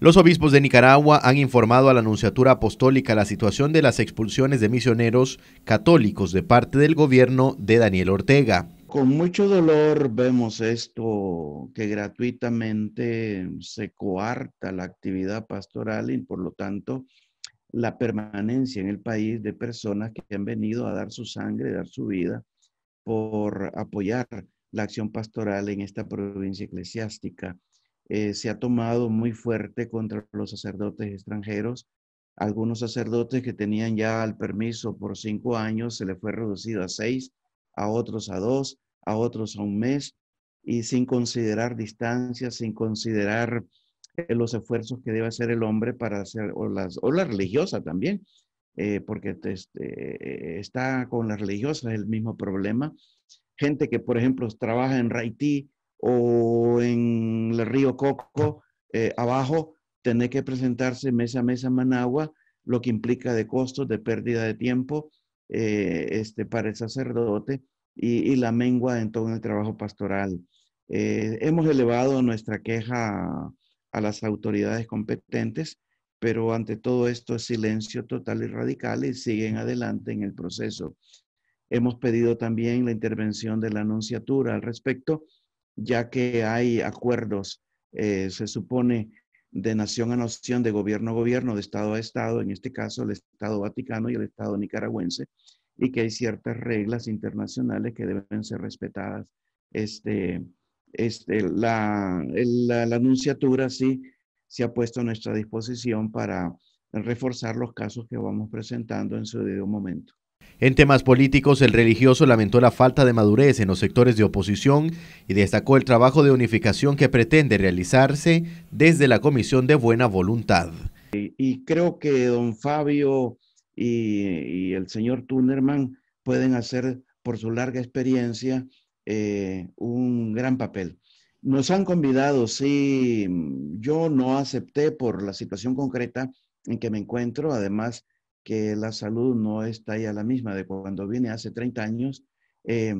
Los obispos de Nicaragua han informado a la Nunciatura Apostólica la situación de las expulsiones de misioneros católicos de parte del gobierno de Daniel Ortega. Con mucho dolor vemos esto, que gratuitamente se coarta la actividad pastoral y por lo tanto la permanencia en el país de personas que han venido a dar su sangre, dar su vida por apoyar la acción pastoral en esta provincia eclesiástica. Eh, se ha tomado muy fuerte contra los sacerdotes extranjeros. Algunos sacerdotes que tenían ya el permiso por cinco años se le fue reducido a seis, a otros a dos, a otros a un mes, y sin considerar distancias, sin considerar eh, los esfuerzos que debe hacer el hombre para hacer, o, las, la religiosa también, eh, porque este, está con las religiosas el mismo problema. Gente que, por ejemplo, trabaja en Haití, o en el río Coco, eh, abajo, tener que presentarse mesa a mesa a Managua, lo que implica de costos, de pérdida de tiempo eh, este, para el sacerdote y, la mengua en todo el trabajo pastoral. Eh, hemos elevado nuestra queja a las autoridades competentes, pero ante todo esto es silencio total y radical y siguen adelante en el proceso. Hemos pedido también la intervención de la Anunciatura al respecto ya que hay acuerdos, eh, se supone, de nación a nación, de gobierno a gobierno, de Estado a Estado, en este caso el Estado Vaticano y el Estado nicaragüense, y que hay ciertas reglas internacionales que deben ser respetadas. Este, este la, la, la anunciatura sí se ha puesto a nuestra disposición para reforzar los casos que vamos presentando en su debido momento. En temas políticos, el religioso lamentó la falta de madurez en los sectores de oposición y destacó el trabajo de unificación que pretende realizarse desde la Comisión de Buena Voluntad. Y, creo que don Fabio y, el señor Tunerman pueden hacer, por su larga experiencia, eh, un gran papel. Nos han convidado, sí, yo no acepté por la situación concreta en que me encuentro, además que la salud no está ya la misma de cuando viene, hace 30 años. Eh,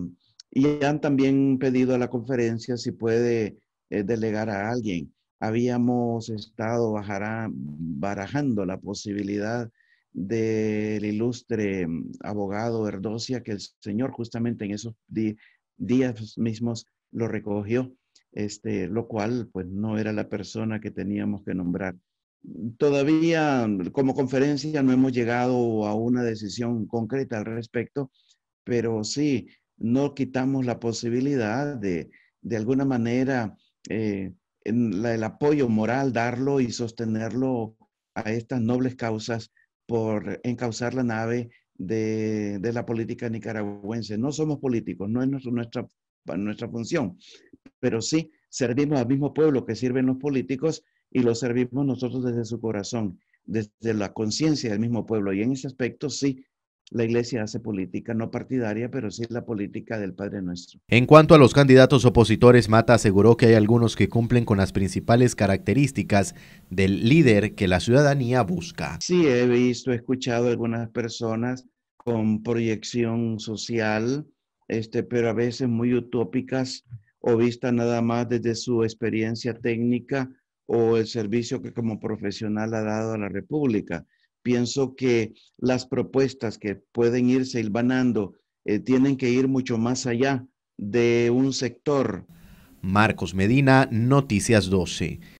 y han también pedido a la conferencia si puede eh, delegar a alguien. Habíamos estado barajando la posibilidad del ilustre mm, abogado Erdosia, que el señor justamente en esos días mismos lo recogió, este, lo cual pues no era la persona que teníamos que nombrar. Todavía como conferencia no hemos llegado a una decisión concreta al respecto, pero sí, no quitamos la posibilidad de, de alguna manera, eh, el apoyo moral, darlo y sostenerlo a estas nobles causas por encauzar la nave de, la política nicaragüense. No somos políticos, no es nuestra, nuestra función, pero sí servimos al mismo pueblo que sirven los políticos y lo servimos nosotros desde su corazón, desde la conciencia del mismo pueblo. Y en ese aspecto sí, la iglesia hace política no partidaria, pero sí la política del Padre Nuestro. En cuanto a los candidatos opositores, Mata aseguró que hay algunos que cumplen con las principales características del líder que la ciudadanía busca. Sí, he visto, he escuchado algunas personas con proyección social, este, pero a veces muy utópicas o vista nada más desde su experiencia técnica o el servicio que como profesional ha dado a la República. Pienso que las propuestas que pueden irse hilvanando eh, tienen que ir mucho más allá de un sector. Marcos Medina, Noticias 12.